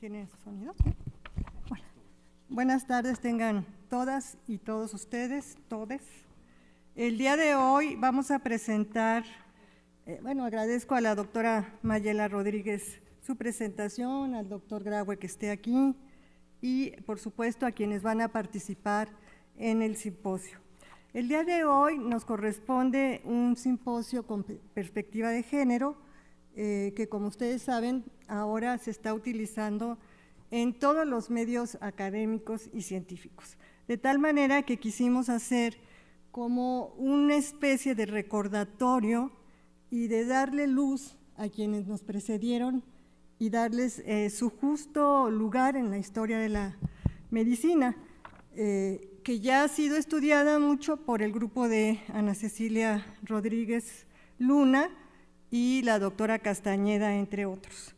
¿Tiene sonido? Buenas tardes tengan todas y todos ustedes, todes. El día de hoy vamos a presentar, eh, bueno, agradezco a la doctora Mayela Rodríguez su presentación, al doctor Graue que esté aquí y, por supuesto, a quienes van a participar en el simposio. El día de hoy nos corresponde un simposio con perspectiva de género, eh, que como ustedes saben, ahora se está utilizando en todos los medios académicos y científicos. De tal manera que quisimos hacer como una especie de recordatorio y de darle luz a quienes nos precedieron y darles eh, su justo lugar en la historia de la medicina, eh, que ya ha sido estudiada mucho por el grupo de Ana Cecilia Rodríguez Luna, y la doctora Castañeda, entre otros.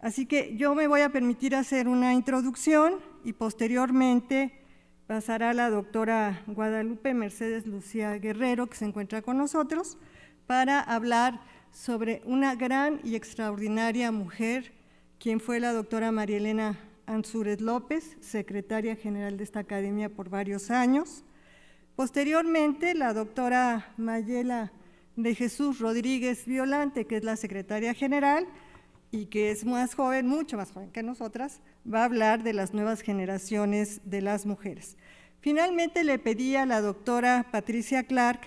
Así que yo me voy a permitir hacer una introducción y posteriormente pasará la doctora Guadalupe Mercedes Lucía Guerrero, que se encuentra con nosotros, para hablar sobre una gran y extraordinaria mujer, quien fue la doctora María Elena Ansúrez López, secretaria general de esta academia por varios años. Posteriormente, la doctora Mayela de Jesús Rodríguez Violante, que es la secretaria general y que es más joven, mucho más joven que nosotras, va a hablar de las nuevas generaciones de las mujeres. Finalmente le pedí a la doctora Patricia Clark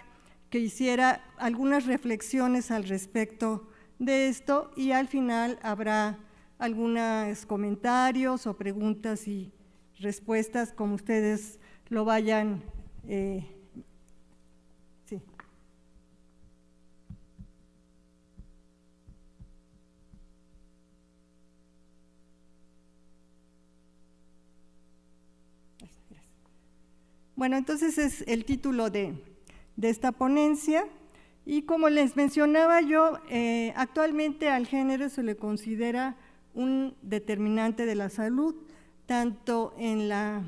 que hiciera algunas reflexiones al respecto de esto y al final habrá algunos comentarios o preguntas y respuestas como ustedes lo vayan eh, Bueno, entonces es el título de, esta ponencia. Y como les mencionaba yo, eh, actualmente al género se le considera un determinante de la salud, tanto en la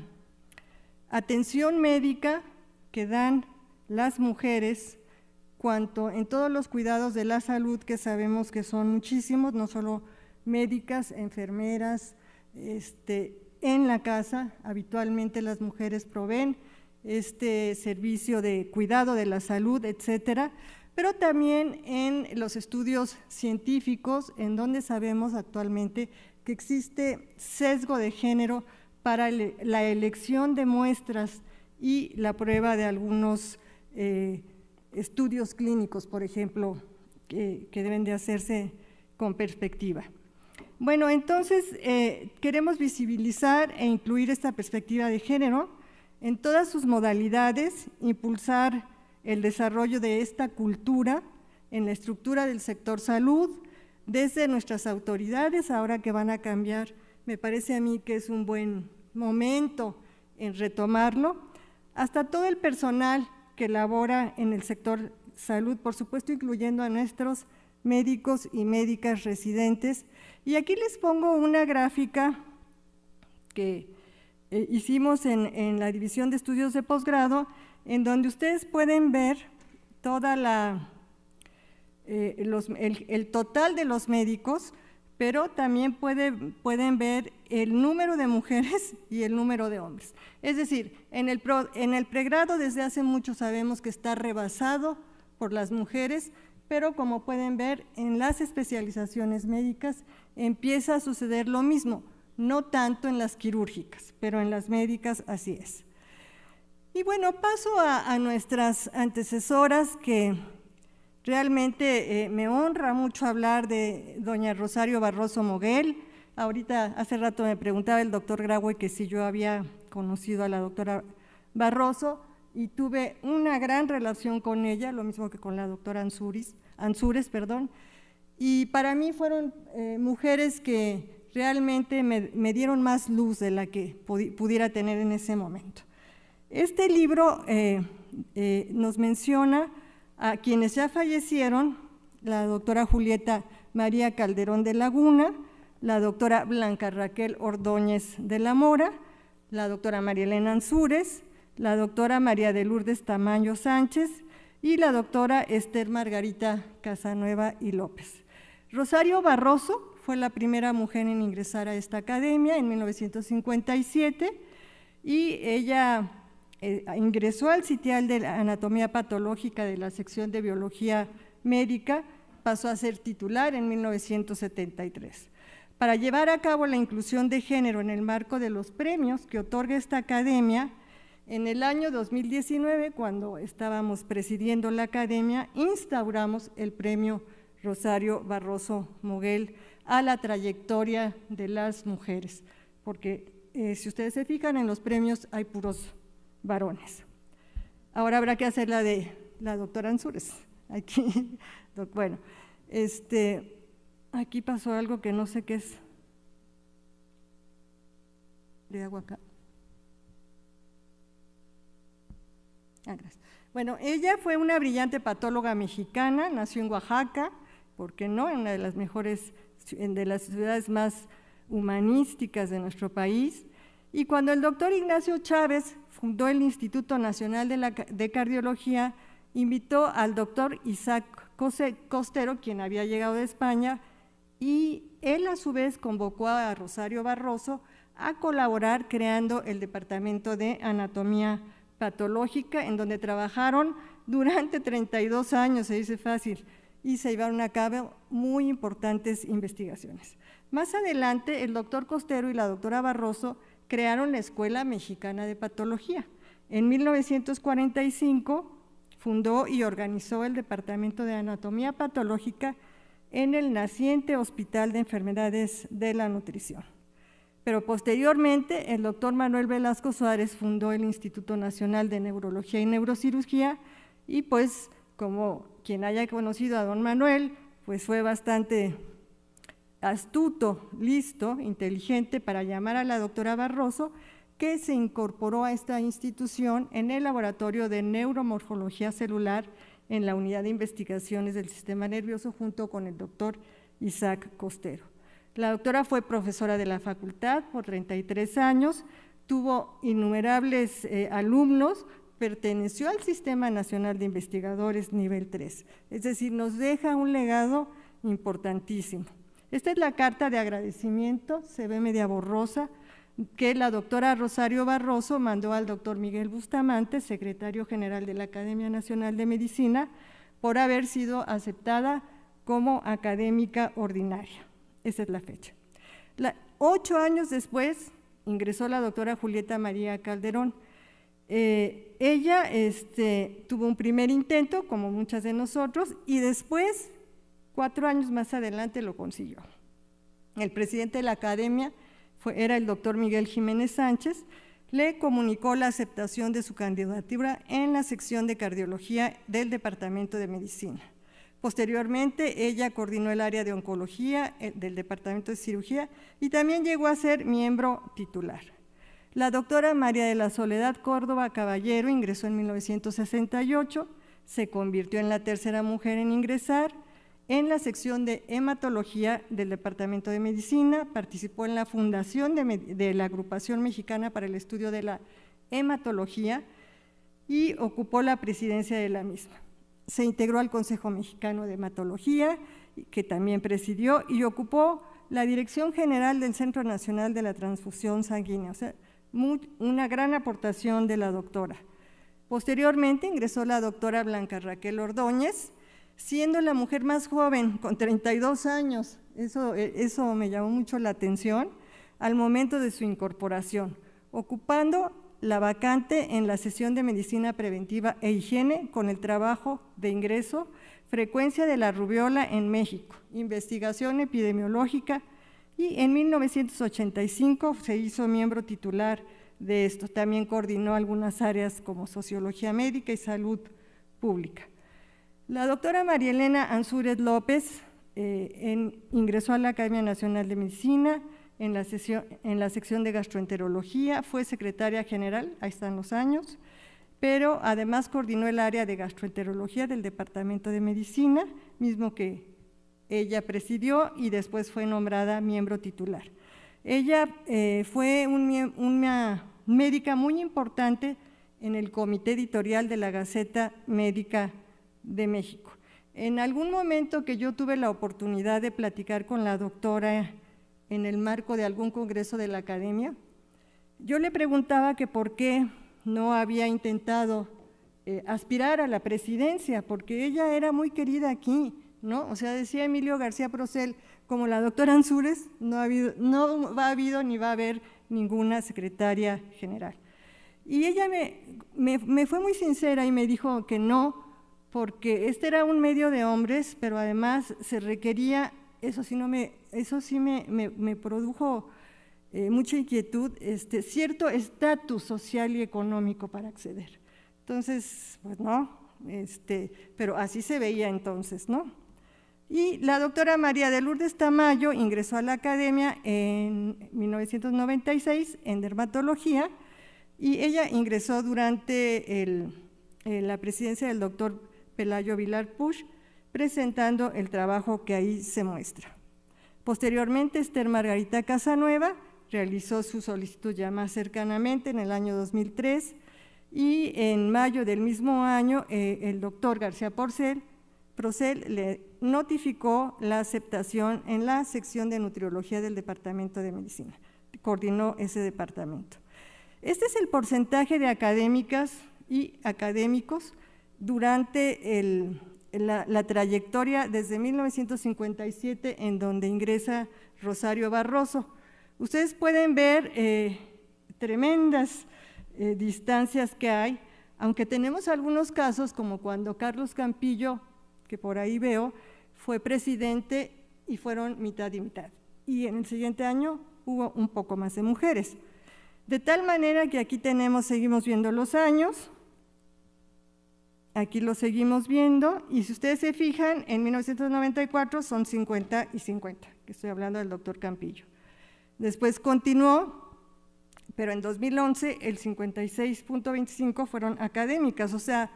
atención médica que dan las mujeres, cuanto en todos los cuidados de la salud que sabemos que son muchísimos, no solo médicas, enfermeras, este, en la casa, habitualmente las mujeres proveen este servicio de cuidado de la salud, etcétera, pero también en los estudios científicos, en donde sabemos actualmente que existe sesgo de género para la elección de muestras y la prueba de algunos eh, estudios clínicos, por ejemplo, que, deben de hacerse con perspectiva. Bueno, entonces eh, queremos visibilizar e incluir esta perspectiva de género en todas sus modalidades, impulsar el desarrollo de esta cultura en la estructura del sector salud, desde nuestras autoridades, ahora que van a cambiar, me parece a mí que es un buen momento en retomarlo, hasta todo el personal que labora en el sector salud, por supuesto incluyendo a nuestros médicos y médicas residentes. Y aquí les pongo una gráfica que eh, hicimos en, la División de Estudios de Posgrado, en donde ustedes pueden ver toda la, eh, el, total de los médicos, pero también pueden ver el número de mujeres y el número de hombres. Es decir, en el, en el pregrado desde hace mucho sabemos que está rebasado por las mujeres, pero como pueden ver en las especializaciones médicas empieza a suceder lo mismo no tanto en las quirúrgicas, pero en las médicas así es. Y bueno, paso a, nuestras antecesoras que realmente eh, me honra mucho hablar de doña Rosario Barroso Moguel. Ahorita, hace rato me preguntaba el doctor Graue que si yo había conocido a la doctora Barroso y tuve una gran relación con ella, lo mismo que con la doctora Ansuris, Ansures. Perdón, y para mí fueron eh, mujeres que realmente me, dieron más luz de la que pudiera tener en ese momento. Este libro eh, eh, nos menciona a quienes ya fallecieron, la doctora Julieta María Calderón de Laguna, la doctora Blanca Raquel Ordóñez de la Mora, la doctora María Elena Ansúrez, la doctora María de Lourdes Tamaño Sánchez y la doctora Esther Margarita Casanueva y López. Rosario Barroso fue la primera mujer en ingresar a esta academia en 1957 y ella eh, ingresó al sitial de anatomía patológica de la sección de biología médica, pasó a ser titular en 1973. Para llevar a cabo la inclusión de género en el marco de los premios que otorga esta academia, en el año 2019, cuando estábamos presidiendo la academia, instauramos el premio Rosario Barroso Moguel a la trayectoria de las mujeres, porque eh, si ustedes se fijan en los premios hay puros varones. Ahora habrá que hacer la de la doctora Ansures. Aquí, bueno, este, aquí pasó algo que no sé qué es. De hago acá. Ah, bueno, ella fue una brillante patóloga mexicana, nació en Oaxaca, ¿por no?, en una de las mejores, de las ciudades más humanísticas de nuestro país. Y cuando el doctor Ignacio Chávez fundó el Instituto Nacional de, de Cardiología, invitó al doctor Isaac Costero, quien había llegado de España, y él a su vez convocó a Rosario Barroso a colaborar creando el Departamento de Anatomía Patológica, en donde trabajaron durante 32 años, se dice fácil, y se llevaron a cabo muy importantes investigaciones. Más adelante, el doctor Costero y la doctora Barroso crearon la Escuela Mexicana de Patología. En 1945 fundó y organizó el Departamento de Anatomía Patológica en el naciente Hospital de Enfermedades de la Nutrición. Pero posteriormente, el doctor Manuel Velasco Suárez fundó el Instituto Nacional de Neurología y Neurocirugía y pues como quien haya conocido a don Manuel, pues fue bastante astuto, listo, inteligente para llamar a la doctora Barroso, que se incorporó a esta institución en el Laboratorio de Neuromorfología Celular en la Unidad de Investigaciones del Sistema Nervioso junto con el doctor Isaac Costero. La doctora fue profesora de la facultad por 33 años, tuvo innumerables eh, alumnos, perteneció al Sistema Nacional de Investigadores Nivel 3. Es decir, nos deja un legado importantísimo. Esta es la carta de agradecimiento, se ve media borrosa, que la doctora Rosario Barroso mandó al doctor Miguel Bustamante, secretario general de la Academia Nacional de Medicina, por haber sido aceptada como académica ordinaria. Esa es la fecha. ocho años después ingresó la doctora Julieta María Calderón, eh, ella este, tuvo un primer intento, como muchas de nosotros, y después, cuatro años más adelante, lo consiguió. El presidente de la academia era el doctor Miguel Jiménez Sánchez, le comunicó la aceptación de su candidatura en la sección de cardiología del Departamento de Medicina. Posteriormente, ella coordinó el área de oncología eh, del Departamento de Cirugía y también llegó a ser miembro titular. La doctora María de la Soledad Córdoba Caballero ingresó en 1968, se convirtió en la tercera mujer en ingresar en la sección de hematología del Departamento de Medicina, participó en la fundación de, la Agrupación Mexicana para el Estudio de la Hematología y ocupó la presidencia de la misma. Se integró al Consejo Mexicano de Hematología, que también presidió, y ocupó la dirección general del Centro Nacional de la Transfusión Sanguínea una gran aportación de la doctora. Posteriormente ingresó la doctora Blanca Raquel Ordóñez, siendo la mujer más joven, con 32 años. Eso, e, eso me llamó mucho la atención al momento de su incorporación, ocupando la vacante en la sesión de medicina preventiva e higiene con el trabajo de ingreso, frecuencia de la rubiola en México, investigación epidemiológica, y en 1985 se hizo miembro titular de esto. También coordinó algunas áreas como sociología médica y salud pública. La doctora María Elena Ansúrez López eh, ingresó a la Academia Nacional de Medicina en la, en la sección de gastroenterología, fue secretaria general, ahí están los años, pero además coordinó el área de gastroenterología del Departamento de Medicina, mismo que ella presidió y después fue nombrada miembro titular. Ella eh, fue una médica muy importante en el comité editorial de la Gaceta Médica de México. En algún momento que yo tuve la oportunidad de platicar con la doctora en el marco de algún congreso de la academia, yo le preguntaba que por qué no había intentado eh, aspirar a la presidencia, porque ella era muy querida aquí o sea, decía Emilio García Procel, como la doctora Ansúrez, no ha habido, no va a haber ni va a haber ninguna secretaria general. Y ella me, fue muy sincera y me dijo que no, porque este era un medio de hombres, pero además se requería, eso sí, no me, eso sí produjo eh, mucha inquietud, este, cierto estatus social y económico para acceder. Entonces, pues no, este, pero así se veía entonces, ¿no? Y la doctora María de Lourdes Tamayo ingresó a la academia en 1996 en dermatología y ella ingresó durante eh, la presidencia del doctor Pelayo Vilar Push, presentando el trabajo que ahí se muestra. Posteriormente, Esther Margarita Casanueva realizó su solicitud ya más cercanamente en el año 2003 y en mayo del mismo año eh, el doctor García Porcel, Procel le notificó la aceptación en la sección de nutriología del Departamento de Medicina. Coordinó ese departamento. Este es el porcentaje de académicas y académicos durante la, trayectoria desde 1957 en donde ingresa Rosario Barroso. Ustedes pueden ver eh, tremendas eh, distancias que hay, aunque tenemos algunos casos como cuando Carlos Campillo, que por ahí veo, fue presidente y fueron mitad y mitad. Y en el siguiente año hubo un poco más de mujeres. De tal manera que aquí tenemos, seguimos viendo los años, aquí lo seguimos viendo, y si ustedes se fijan, en 1994 son 50 y 50, que estoy hablando del doctor Campillo. Después continuó, pero en 2011 el 56.25 fueron académicas, o sea,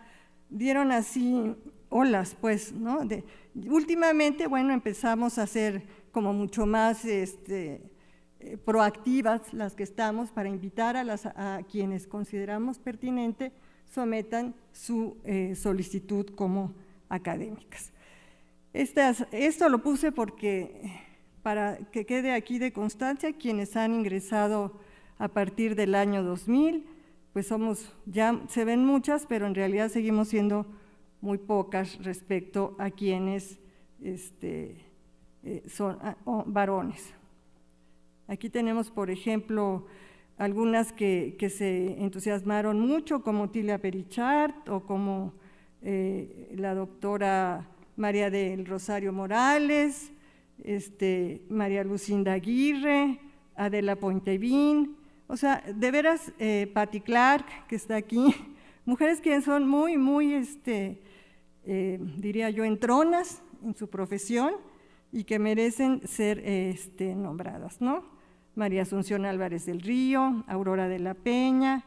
dieron así olas, pues, ¿no? últimamente, bueno, empezamos a ser como mucho más este, eh, proactivas las que estamos para invitar a, las, a quienes consideramos pertinente sometan su eh, solicitud como académicas. esto lo puse porque, para que quede aquí de constancia, quienes han ingresado a partir del año 2000, pues somos, ya se ven muchas, pero en realidad seguimos siendo muy pocas respecto a quienes este, eh, son ah, varones. Aquí tenemos, por ejemplo, algunas que, se entusiasmaron mucho, como Tilia Perichart o como eh, la doctora María del Rosario Morales, este, María Lucinda Aguirre, Adela Pointevin o sea, de veras, eh, Patty Clark, que está aquí, mujeres que son muy, muy este, eh, diría yo, entronas en su profesión y que merecen ser este, nombradas, ¿no? María Asunción Álvarez del Río, Aurora de la Peña,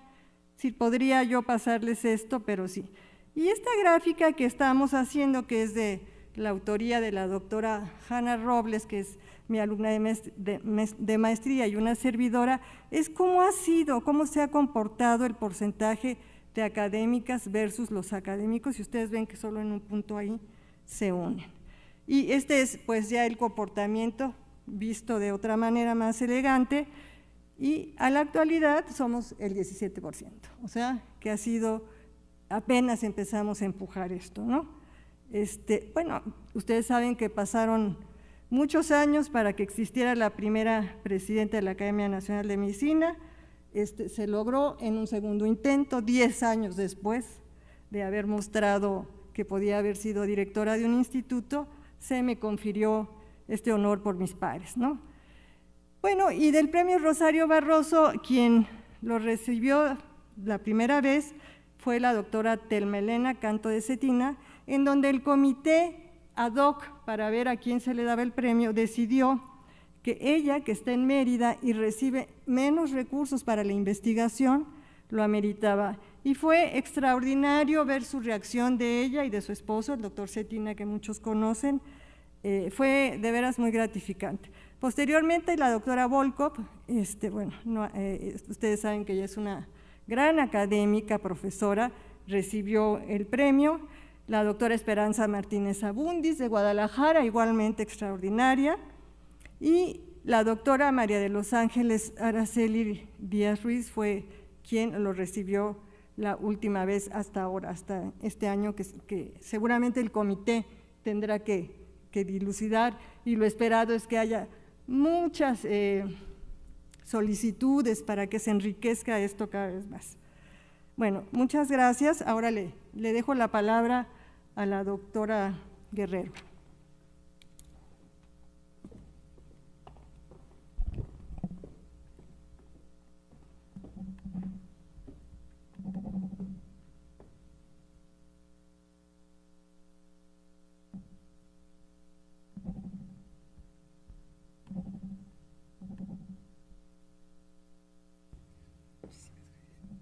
si podría yo pasarles esto, pero sí. Y esta gráfica que estamos haciendo, que es de la autoría de la doctora Hanna Robles, que es mi alumna de, de maestría y una servidora, es cómo ha sido, cómo se ha comportado el porcentaje académicas versus los académicos, y ustedes ven que solo en un punto ahí se unen. Y este es pues ya el comportamiento visto de otra manera más elegante, y a la actualidad somos el 17%, o sea, que ha sido, apenas empezamos a empujar esto, ¿no? Este, bueno, ustedes saben que pasaron muchos años para que existiera la primera presidenta de la Academia Nacional de Medicina, este, se logró en un segundo intento, 10 años después de haber mostrado que podía haber sido directora de un instituto, se me confirió este honor por mis pares. ¿no? Bueno, y del premio Rosario Barroso, quien lo recibió la primera vez fue la doctora Telmelena Canto de Cetina, en donde el comité ad hoc para ver a quién se le daba el premio decidió que ella, que está en Mérida y recibe menos recursos para la investigación, lo ameritaba. Y fue extraordinario ver su reacción de ella y de su esposo, el doctor Cetina, que muchos conocen. Eh, fue de veras muy gratificante. Posteriormente, la doctora Volkov, este, bueno, eh, ustedes saben que ella es una gran académica, profesora, recibió el premio. La doctora Esperanza Martínez Abundis de Guadalajara, igualmente extraordinaria. Y la doctora María de los Ángeles Araceli Díaz Ruiz fue quien lo recibió la última vez hasta ahora, hasta este año, que, seguramente el comité tendrá que, dilucidar y lo esperado es que haya muchas eh, solicitudes para que se enriquezca esto cada vez más. Bueno, muchas gracias. Ahora le, le dejo la palabra a la doctora Guerrero.